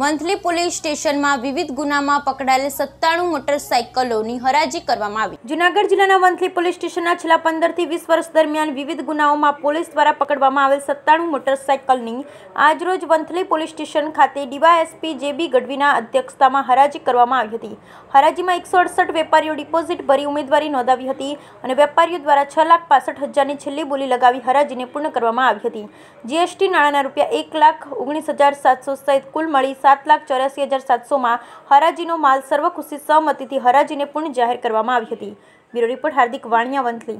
Vanthali police સ્ટેશનમાં વિવિધ ગુનામાં પકડાયેલ સત્તાણું મોટરસાઇકલોની હરાજી કરવામાં આવી જુનાગઢ જિલ્લાના વંથલી પોલીસ સ્ટેશનના છેલ્લા પંદરથી વીસ વર્ષ દરમિયાન વિવિધ ગુનાઓમાં પોલીસ દ્વારા પકડવામાં આવેલ સત્તાણું મોટરસાઇકલની આજરોજ વંથલી પોલીસ સ્ટેશન ખાતે ડીવાયએસપી જે બી ગઢવીના અધ્યક્ષતામાં હરાજી કરવામાં આવી હતી હરાજીમાં એકસો અડસઠ વેપારીઓ ડિપોઝિટ ભરી ઉમેદવારી નોંધાવી હતી અને વેપારીઓ દ્વારા છ લાખ પાસઠ હજારની છેલ્લી બોલી લગાવી હરાજીને પૂર્ણ કરવામાં આવી હતી જીએસટી નાણાંના રૂપિયા એક લાખ ઓગણીસ હજાર સાતસો સહિત કુલ મળી સાત લાખ ચોરાસી હજાર સાતસોમાં હરાજીનો માલ સર્વખુશી સહમતિથી હરાજીને પૂર્ણ જાહેર કરવામાં આવી હતી બ્યુરો રિપોર્ટ હાર્દિક વાણિયા વંથલી